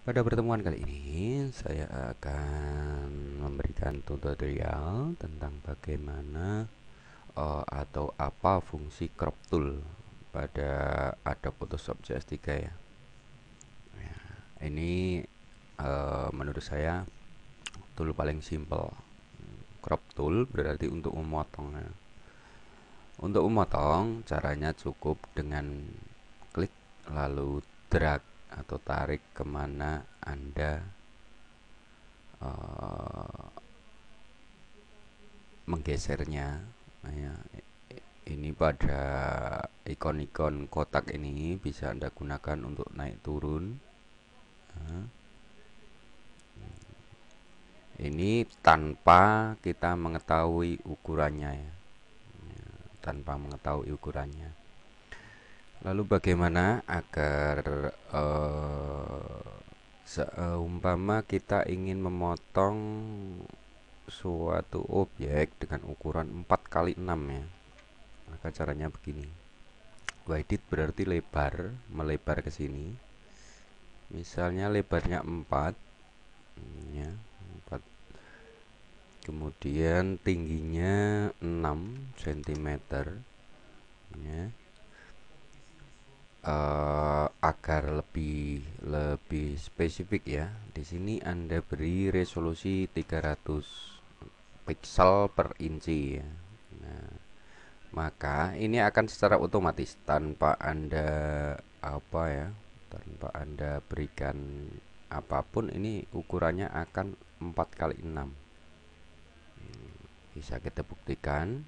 Pada pertemuan kali ini, saya akan memberikan tutorial tentang bagaimana uh, atau apa fungsi crop tool pada Adobe Photoshop CS3 ya. ya ini uh, menurut saya tool paling simple. Crop tool berarti untuk memotong. Ya. Untuk memotong, caranya cukup dengan klik lalu drag atau tarik kemana Anda uh, menggesernya nah, ya, ini pada ikon-ikon kotak ini bisa Anda gunakan untuk naik turun nah, ini tanpa kita mengetahui ukurannya ya, ya tanpa mengetahui ukurannya Lalu bagaimana agar uh, seumpama kita ingin memotong suatu objek dengan ukuran 4 kali 6 ya. Maka caranya begini. Width berarti lebar, melebar ke sini. Misalnya lebarnya 4 ya, 4. Kemudian tingginya 6 cm ya uh, agar lebih lebih spesifik ya di sini anda beri resolusi 300 pixel per inci ya nah, maka ini akan secara otomatis tanpa anda apa ya tanpa anda berikan apapun ini ukurannya akan 4 kali 6 bisa kita buktikan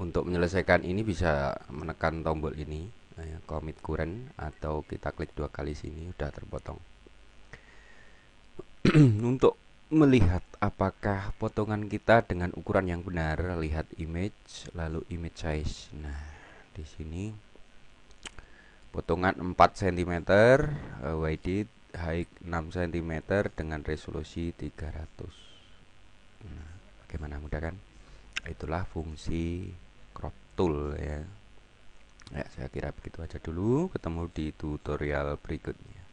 untuk menyelesaikan ini bisa menekan tombol ini nah ya, commit current atau kita klik dua kali sini udah terpotong untuk melihat apakah potongan kita dengan ukuran yang benar lihat image lalu image size nah di sini potongan 4 cm uh, wide height 6 cm dengan resolusi 300 nah, bagaimana mudah kan itulah fungsi crop tool ya ya saya kira begitu aja dulu ketemu di tutorial berikutnya